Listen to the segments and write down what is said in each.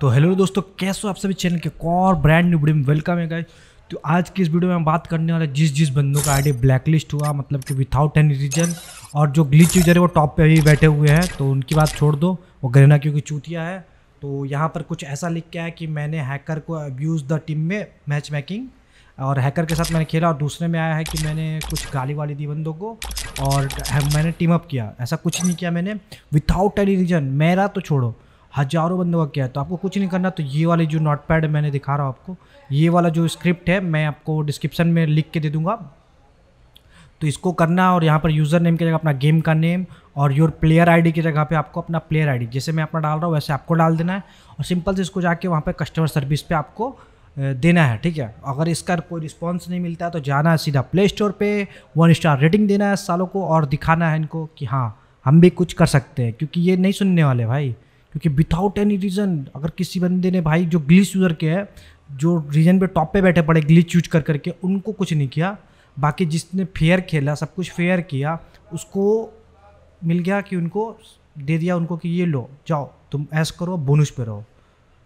तो हेलो दोस्तों कैसे हो आप सभी चैनल के और ब्रांड न्यू वीडियो में वेलकम है गाइस तो आज की इस वीडियो में हम बात करने वाले जिस जिस बंदों का आईडी ब्लैकलिस्ट हुआ मतलब कि विथाउट एनी रीजन और जो ग्लिच यूजर है वो टॉप पे भी बैठे हुए हैं तो उनकी बात छोड़ दो वो गरना क्योंकि चूतिया है तो यहाँ पर कुछ ऐसा लिख के है कि मैंने हैकर को अब्यूज़ द टीम में मैच मेकिंग और हैकर के साथ मैंने खेला और दूसरे में आया है कि मैंने कुछ गाली वाली दी बंदों को और मैंने टीम अप किया ऐसा कुछ नहीं किया मैंने विथाउट एनी रीजन मेरा तो छोड़ो हज़ारों बंदों का किया है तो आपको कुछ नहीं करना तो ये वाली जो नोट पैड मैंने दिखा रहा हूँ आपको ये वाला जो स्क्रिप्ट है मैं आपको डिस्क्रिप्शन में लिख के दे दूँगा तो इसको करना और यहाँ पर यूज़र नेम की जगह अपना गेम का नेम और योर प्लेयर आईडी की जगह पे आपको अपना प्लेयर आईडी जैसे मैं अपना डाल रहा हूँ वैसे आपको डाल देना है और सिंपल से इसको जाके वहाँ पे कस्टमर सर्विस पे आपको देना है ठीक है अगर इसका कोई रिस्पॉन्स नहीं मिलता है तो जाना है सीधा प्ले स्टोर पर वन स्टार रेटिंग देना है सालों को और दिखाना है इनको कि हाँ हम भी कुछ कर सकते हैं क्योंकि ये नहीं सुनने वाले भाई क्योंकि विदाउट एनी रीज़न अगर किसी बंदे ने भाई जो ग्लिच यूज़र के है जो रीजन पे टॉप पे बैठे पड़े ग्लिच यूज कर करके उनको कुछ नहीं किया बाकी जिसने फेयर खेला सब कुछ फेयर किया उसको मिल गया कि उनको दे दिया उनको कि ये लो जाओ तुम ऐस करो बोनस पे रहो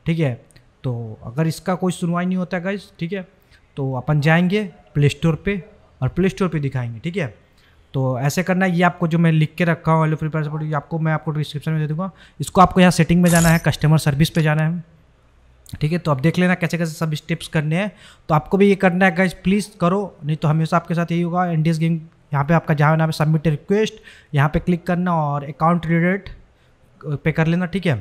ठीक है तो अगर इसका कोई सुनवाई नहीं होता गाइज ठीक है तो अपन जाएंगे प्ले स्टोर पर और प्ले स्टोर पर दिखाएंगे ठीक है तो ऐसे करना है ये आपको जो मैं लिख के रखा हूँ एलो फ्री सपोर्ट ये आपको मैं आपको डिस्क्रिप्शन में दे दूँगा इसको आपको यहाँ सेटिंग में जाना है कस्टमर सर्विस पे जाना है ठीक है तो अब देख लेना कैसे कैसे सब स्टेप्स करने हैं तो आपको भी ये करना है गाइज प्लीज़ करो नहीं तो हमेशा आपके साथ यही होगा एनडीएस गेम यहाँ पे आपका जहाँ नाम है सबमिट रिक्वेस्ट यहाँ पे क्लिक करना और अकाउंट रिलेटेड पे कर लेना ठीक है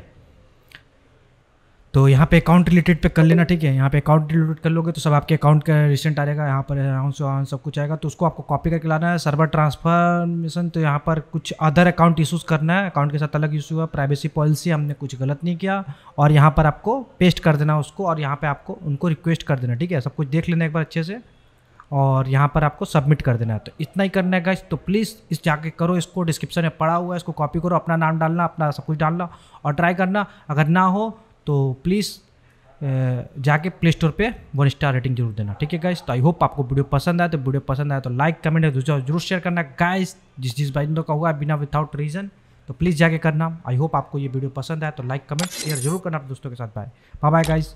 तो यहाँ पे अकाउंट रिलेटेड पे कर लेना ठीक है यहाँ पे अकाउंट रिलेटेड कर लोगे तो सब आपके अकाउंट का रिसेंट आ जाएगा यहाँ पर अकाउंट सो सब कुछ आएगा तो उसको आपको कॉपी करके लाना है सर्वर ट्रांसफॉर्मेशन तो यहाँ पर कुछ अदर अकाउंट इशूज़ करना है अकाउंट के साथ अलग इशू हुआ प्राइवेसी पॉलिसी हमने कुछ गलत नहीं किया और यहाँ पर आपको पेस्ट कर देना उसको और यहाँ पर आपको उनको रिक्वेस्ट कर देना ठीक है सब कुछ देख लेना एक बार अच्छे से और यहाँ पर आपको सबमिट कर देना है तो इतना ही करना है गाइस तो प्लीज़ इस जाके करो इसको डिस्क्रिप्शन में पड़ा हुआ है इसको कॉपी करो अपना नाम डालना अपना सब कुछ डालना और ट्राई करना अगर ना हो तो प्लीज़ जाके प्ले स्टोर पे वन स्टार रेटिंग जरूर देना ठीक है गाइस तो आई होप आपको वीडियो पसंद आया तो वीडियो पसंद आए तो लाइक कमेंट है दूसरा जरूर शेयर करना गाइस जिस जिस भाई तो का हुआ बिना विदाउट रीज़न तो प्लीज़ जाके करना आई होप आपको ये वीडियो पसंद आया तो लाइक कमेंट शेयर जरूर करना दोस्तों के साथ बाय बाय गाइज़